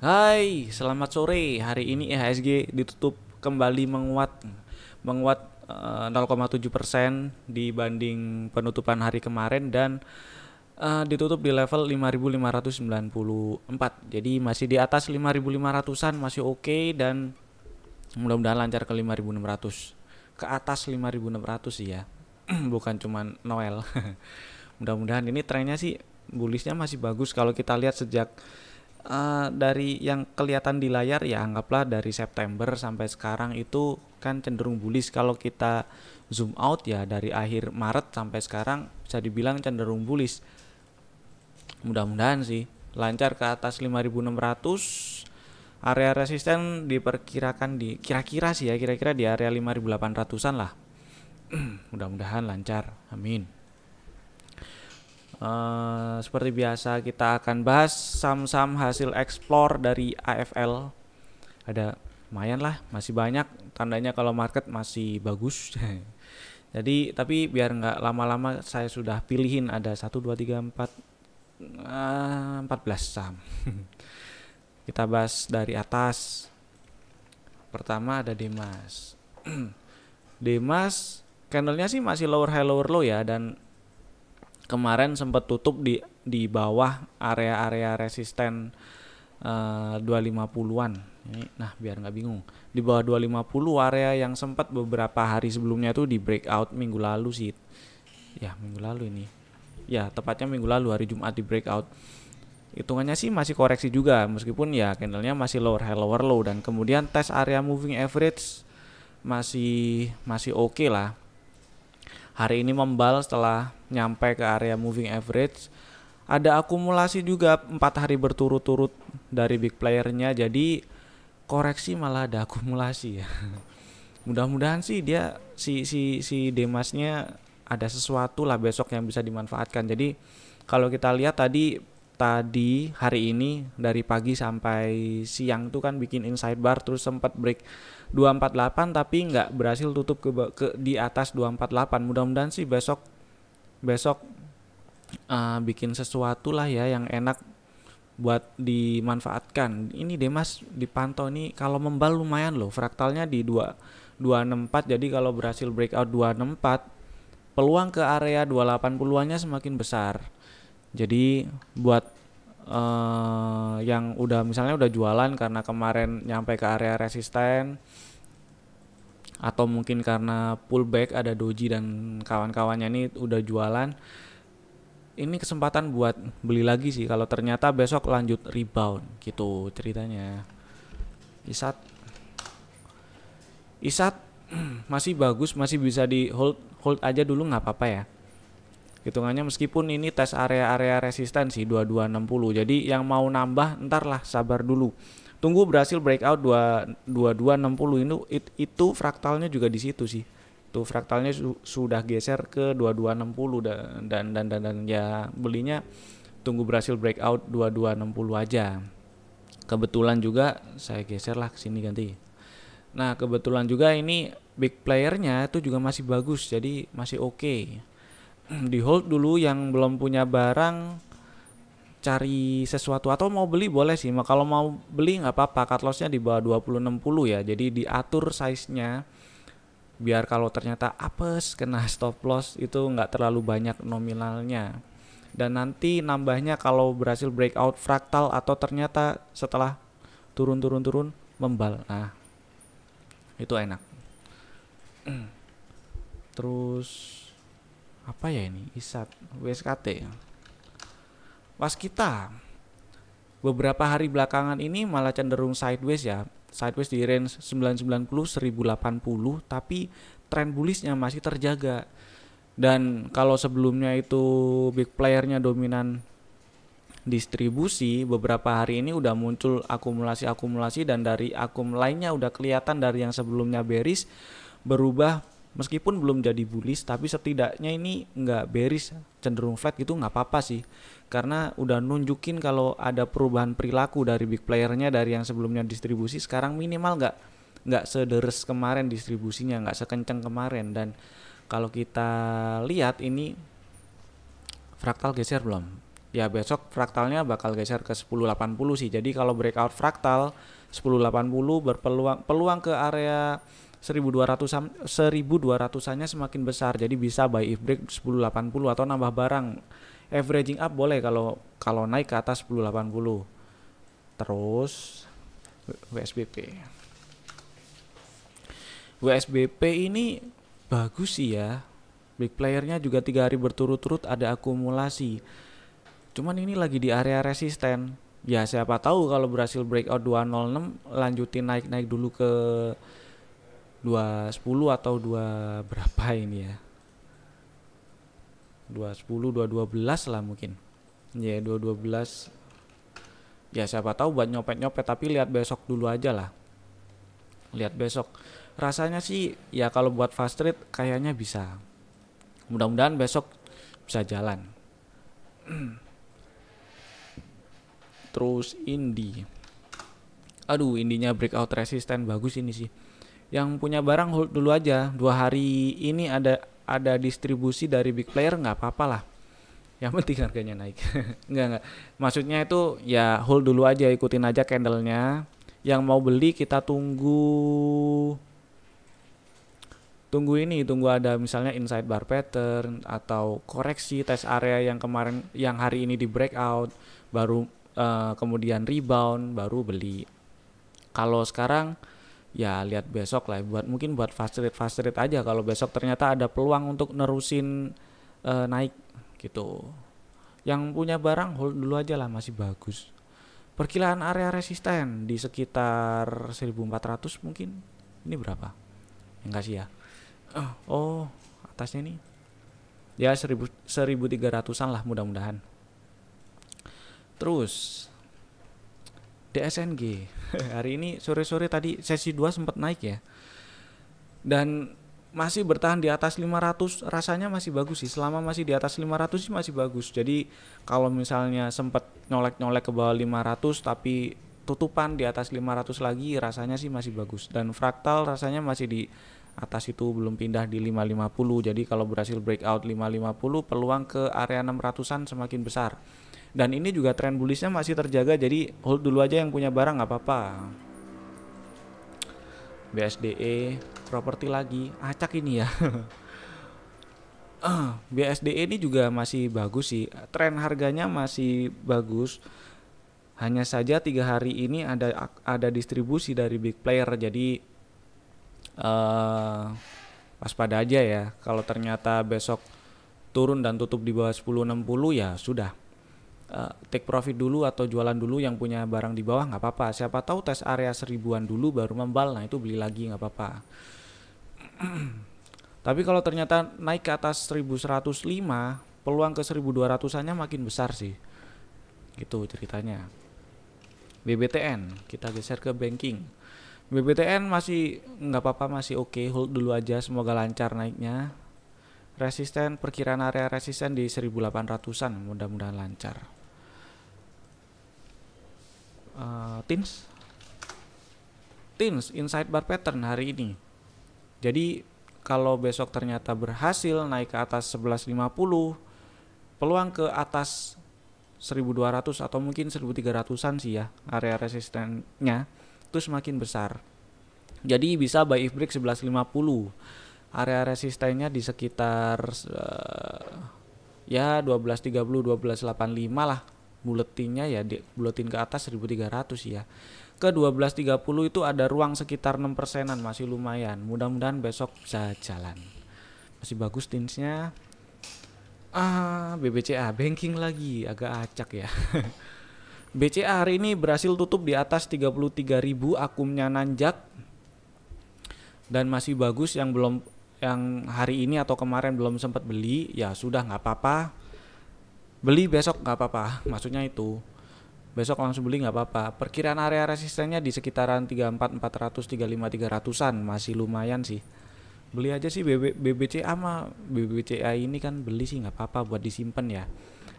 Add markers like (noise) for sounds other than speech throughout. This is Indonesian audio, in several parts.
Hai, selamat sore. Hari ini IHSG e ditutup kembali menguat, menguat 0,7 eh, persen dibanding penutupan hari kemarin dan uh, ditutup di level 5.594. Jadi masih di atas 5.500an masih oke okay, dan mudah-mudahan lancar ke 5.600 ke atas 5.600 sih ya (clears throat) bukan cuman Noel (laughs) mudah-mudahan ini trennya sih bullishnya masih bagus kalau kita lihat sejak uh, dari yang kelihatan di layar ya anggaplah dari September sampai sekarang itu kan cenderung bullish kalau kita zoom out ya dari akhir Maret sampai sekarang bisa dibilang cenderung bullish mudah-mudahan sih lancar ke atas 5600 area resisten diperkirakan di kira-kira sih ya kira-kira di area 5800-an lah (clears throat) mudah-mudahan lancar amin Uh, seperti biasa kita akan bahas saham-saham hasil eksplor dari AFL. Ada lumayan lah, masih banyak tandanya kalau market masih bagus. (laughs) Jadi tapi biar nggak lama-lama saya sudah pilihin ada 1 2 3 4 uh, 14 saham. (laughs) kita bahas dari atas. Pertama ada Demas. (clears throat) Demas candlenya sih masih lower high lower low ya dan kemarin sempat tutup di di bawah area-area resisten eh, uh, 250-an. nah biar nggak bingung. Di bawah 250 area yang sempat beberapa hari sebelumnya tuh di breakout minggu lalu sih. Ya, minggu lalu ini. Ya, tepatnya minggu lalu hari Jumat di breakout. Hitungannya sih masih koreksi juga meskipun ya candlenya masih lower high lower low dan kemudian tes area moving average masih masih oke okay lah hari ini membal setelah nyampe ke area moving average ada akumulasi juga empat hari berturut-turut dari big playernya jadi koreksi malah ada akumulasi ya (laughs) mudah-mudahan sih dia si si si Demasnya ada sesuatu lah besok yang bisa dimanfaatkan jadi kalau kita lihat tadi tadi hari ini dari pagi sampai siang tuh kan bikin inside bar terus sempat break 248 tapi nggak berhasil tutup ke, ke di atas 248 mudah-mudahan sih besok besok uh, bikin sesuatu lah ya yang enak buat dimanfaatkan ini Demas dipantau nih kalau membal lumayan loh fraktalnya di 2 264 jadi kalau berhasil breakout 264 peluang ke area 280-annya semakin besar jadi buat uh, yang udah misalnya udah jualan karena kemarin nyampe ke area resisten atau mungkin karena pullback ada doji dan kawan-kawannya ini udah jualan ini kesempatan buat beli lagi sih kalau ternyata besok lanjut rebound gitu ceritanya Isat Isat (clears throat) masih bagus masih bisa di hold hold aja dulu nggak apa-apa ya hitungannya meskipun ini tes area-area resistensi 2260 jadi yang mau nambah ntar lah sabar dulu tunggu berhasil breakout 2260 itu it, itu fraktalnya juga di situ sih tuh fraktalnya su sudah geser ke 2260 dan dan dan dan, dan ya belinya tunggu berhasil breakout 2260 aja kebetulan juga saya geser lah ke sini ganti nah kebetulan juga ini big playernya itu juga masih bagus jadi masih oke okay di hold dulu yang belum punya barang cari sesuatu atau mau beli boleh sih. Kalau mau beli nggak apa-apa, cut lossnya di bawah 2060 ya. Jadi diatur size-nya biar kalau ternyata apes kena (laughs) stop loss itu nggak terlalu banyak nominalnya. Dan nanti nambahnya kalau berhasil breakout fraktal atau ternyata setelah turun-turun-turun membal. Nah, itu enak. (clears throat) Terus apa ya ini ISAT WSKT Waskita beberapa hari belakangan ini malah cenderung sideways ya sideways di range 990 1080 tapi tren bullishnya masih terjaga dan kalau sebelumnya itu big playernya dominan distribusi beberapa hari ini udah muncul akumulasi-akumulasi dan dari akum lainnya udah kelihatan dari yang sebelumnya bearish berubah meskipun belum jadi bullish tapi setidaknya ini nggak beris cenderung flat gitu nggak apa-apa sih karena udah nunjukin kalau ada perubahan perilaku dari big playernya dari yang sebelumnya distribusi sekarang minimal nggak nggak sederes kemarin distribusinya nggak sekencang kemarin dan kalau kita lihat ini fraktal geser belum ya besok fraktalnya bakal geser ke 1080 sih jadi kalau breakout fraktal 1080 berpeluang peluang ke area 1200 1200-annya semakin besar. Jadi bisa buy if break 1080 atau nambah barang. Averaging up boleh kalau kalau naik ke atas 1080. Terus WSBP. WSBP ini bagus sih ya. Big playernya juga tiga hari berturut-turut ada akumulasi. Cuman ini lagi di area resisten. Ya siapa tahu kalau berhasil breakout 206 lanjutin naik-naik dulu ke 210 atau 2 berapa ini ya 210 212 lah mungkin ya yeah, 212 ya siapa tahu buat nyopet-nyopet tapi lihat besok dulu aja lah lihat besok rasanya sih ya kalau buat fast trade kayaknya bisa mudah-mudahan besok bisa jalan terus Indi aduh indinya breakout resisten bagus ini sih yang punya barang hold dulu aja dua hari ini ada ada distribusi dari big player nggak apa-apa lah yang penting harganya naik (laughs) nggak nggak maksudnya itu ya hold dulu aja ikutin aja candlenya yang mau beli kita tunggu tunggu ini tunggu ada misalnya inside bar pattern atau koreksi tes area yang kemarin yang hari ini di breakout baru uh, kemudian rebound baru beli kalau sekarang ya lihat besok lah buat mungkin buat fast-rate fast-rate aja kalau besok ternyata ada peluang untuk nerusin uh, naik gitu yang punya barang hold dulu aja lah masih bagus perkilaan area resisten di sekitar 1400 mungkin ini berapa yang kasih ya oh, oh atasnya ini ya 1000 1300-an lah mudah-mudahan terus DSNG. (laughs) Hari ini sore-sore tadi sesi 2 sempat naik ya. Dan masih bertahan di atas 500 rasanya masih bagus sih selama masih di atas 500 sih masih bagus jadi kalau misalnya sempat nyolek-nyolek ke bawah 500 tapi tutupan di atas 500 lagi rasanya sih masih bagus dan fraktal rasanya masih di atas itu belum pindah di 550 jadi kalau berhasil breakout 550 peluang ke area 600an semakin besar dan ini juga tren bullishnya masih terjaga jadi hold dulu aja yang punya barang nggak apa-apa. BSDE properti lagi acak ini ya. (laughs) Eh, BSD BSDE ini juga masih bagus sih. Tren harganya masih bagus. Hanya saja tiga hari ini ada ada distribusi dari big player jadi uh, waspada aja ya. Kalau ternyata besok turun dan tutup di bawah 1060 ya sudah Eh, take profit dulu atau jualan dulu yang punya barang di bawah nggak apa-apa siapa tahu tes area seribuan dulu baru membal nah itu beli lagi nggak apa-apa (clears throat) tapi kalau ternyata naik ke atas 1105 peluang ke 1200annya makin besar sih gitu ceritanya BBTN kita geser ke banking BBTN masih nggak apa-apa masih oke okay. hold dulu aja semoga lancar naiknya resisten perkiraan area resisten di 1800-an mudah-mudahan lancar uh, teens teens inside bar pattern hari ini jadi kalau besok ternyata berhasil naik ke atas 1150 peluang ke atas 1200 atau mungkin 1300-an sih ya area resistennya itu semakin besar jadi bisa buy if break 1150 area resistennya di sekitar uh, ya 1230 1285 lah buletinnya ya di, buletin ke atas 1300 ya ke 12.30 itu ada ruang sekitar 6 persenan masih lumayan mudah-mudahan besok bisa jalan masih bagus tinsnya ah BBCA banking lagi agak acak ya (laughs) BCA hari ini berhasil tutup di atas 33.000 akumnya nanjak dan masih bagus yang belum yang hari ini atau kemarin belum sempat beli ya sudah nggak apa-apa beli besok nggak apa-apa maksudnya itu besok langsung beli nggak apa-apa perkiraan area resistennya di sekitaran 34 400 35 300-an masih lumayan sih beli aja sih BB, BBCA sama BBCA ini kan beli sih nggak apa-apa buat disimpan ya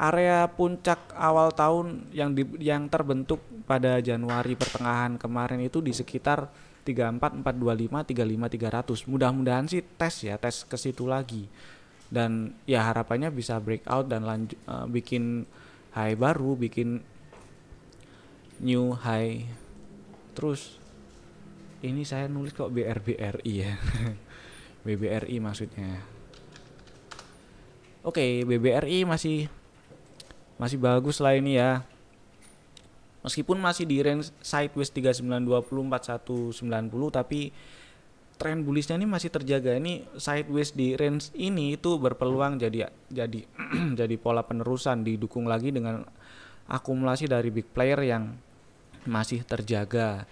area puncak awal tahun yang di, yang terbentuk pada Januari pertengahan kemarin itu di sekitar 34 425 35 300 mudah-mudahan sih tes ya tes ke situ lagi dan ya harapannya bisa breakout dan lanjut uh, eh, bikin high baru bikin new high terus ini saya nulis kok BRBRI ya (laughs) BBRI maksudnya oke okay, BBRI masih masih bagus lah ini ya meskipun masih di range sideways 3920 tapi tren bullishnya ini masih terjaga ini sideways di range ini itu berpeluang jadi jadi (clears throat) jadi pola penerusan didukung lagi dengan akumulasi dari big player yang masih terjaga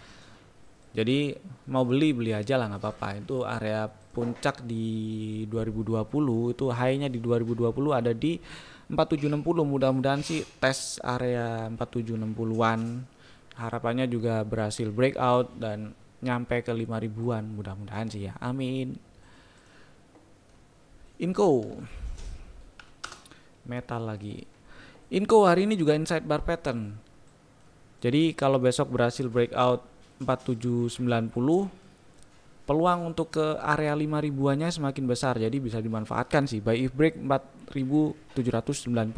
jadi mau beli beli aja lah nggak apa-apa itu area puncak di 2020 itu high-nya di 2020 ada di 4760 mudah-mudahan sih tes area 4760-an harapannya juga berhasil breakout dan nyampe ke 5 ribuan mudah-mudahan sih ya amin Inko metal lagi Inko hari ini juga inside bar pattern jadi kalau besok berhasil breakout 4790 peluang untuk ke area 5 ribuannya semakin besar jadi bisa dimanfaatkan sih by if break 4790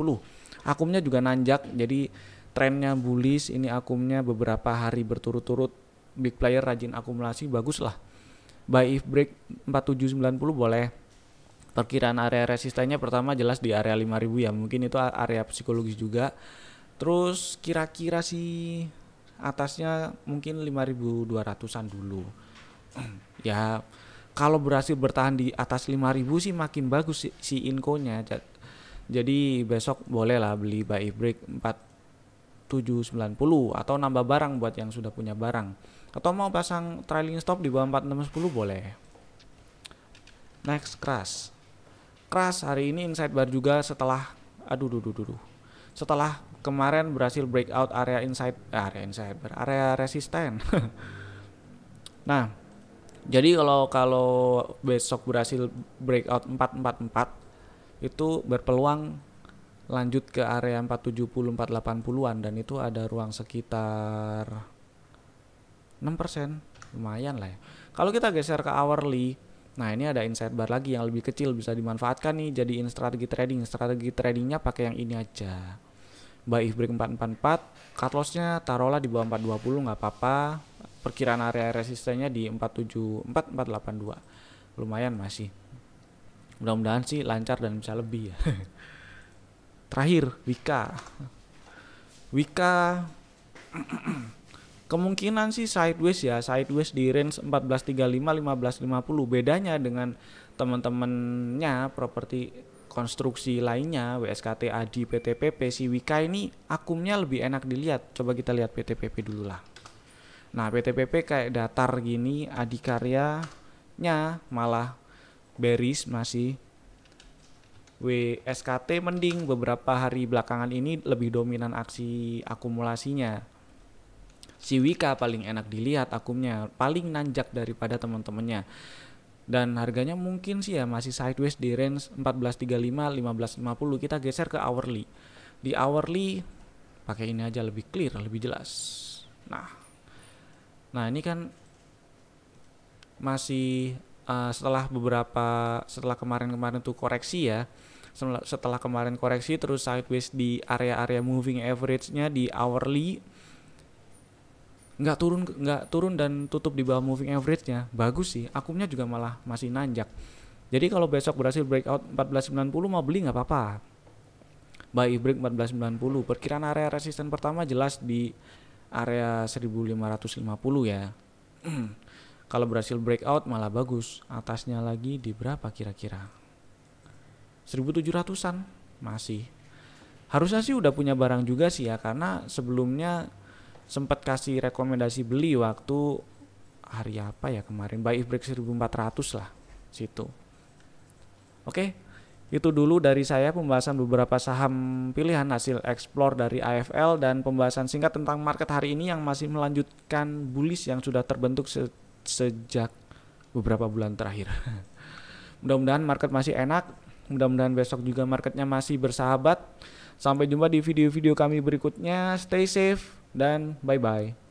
akumnya juga nanjak jadi trennya bullish ini akumnya beberapa hari berturut-turut big player rajin akumulasi bagus lah buy if break 4790 boleh perkiraan area resistennya pertama jelas di area 5000 ya mungkin itu area psikologis juga terus kira-kira sih atasnya mungkin 5200an dulu (clears throat) ya kalau berhasil bertahan di atas 5000 sih makin bagus si, si inkonya jadi besok boleh lah beli buy if break 4790 atau nambah barang buat yang sudah punya barang atau mau pasang trailing stop di bawah 4610 boleh. Next crash. Crash hari ini inside bar juga setelah aduh duh duh duh. duh. Setelah kemarin berhasil breakout area inside eh, area inside bar, area resisten. (laughs) nah, jadi kalau kalau besok berhasil breakout 444 itu berpeluang lanjut ke area 470 480-an dan itu ada ruang sekitar 6% lumayan lah ya. Kalau kita geser ke hourly, nah ini ada insight bar lagi yang lebih kecil bisa dimanfaatkan nih jadiin strategi trading. Strategi tradingnya pakai yang ini aja. Buy if break 444, cut lossnya taruhlah di bawah 420 nggak apa-apa. Perkiraan area resistennya di 474 482. Lumayan masih. Mudah-mudahan sih lancar dan bisa lebih ya. (laughs) Terakhir, Wika. Wika (clears throat) kemungkinan sih sideways ya sideways di range 1435 1550 bedanya dengan teman-temannya properti konstruksi lainnya WSKT Adi PTPP si Wika ini akumnya lebih enak dilihat coba kita lihat PTPP dulu lah nah PTPP kayak datar gini nya malah beris masih WSKT mending beberapa hari belakangan ini lebih dominan aksi akumulasinya si Wika paling enak dilihat akumnya paling nanjak daripada teman-temannya dan harganya mungkin sih ya masih sideways di range 1435 1550 kita geser ke hourly di hourly pakai ini aja lebih clear lebih jelas nah nah ini kan masih uh, setelah beberapa setelah kemarin-kemarin tuh koreksi ya setelah kemarin koreksi terus sideways di area-area moving average-nya di hourly nggak turun nggak turun dan tutup di bawah moving average-nya bagus sih akumnya juga malah masih nanjak jadi kalau besok berhasil breakout 1490 mau beli nggak apa-apa buy break 1490 perkiraan area resisten pertama jelas di area 1550 ya (clears throat) kalau berhasil breakout malah bagus atasnya lagi di berapa kira-kira 1700an masih harusnya sih udah punya barang juga sih ya karena sebelumnya sempat kasih rekomendasi beli waktu hari apa ya kemarin buy if break 1400 lah situ oke itu dulu dari saya pembahasan beberapa saham pilihan hasil explore dari AFL dan pembahasan singkat tentang market hari ini yang masih melanjutkan bullish yang sudah terbentuk se sejak beberapa bulan terakhir. (laughs) Mudah-mudahan market masih enak, mudah-mudahan besok juga marketnya masih bersahabat. Sampai jumpa di video-video kami berikutnya. Stay safe dan bye bye.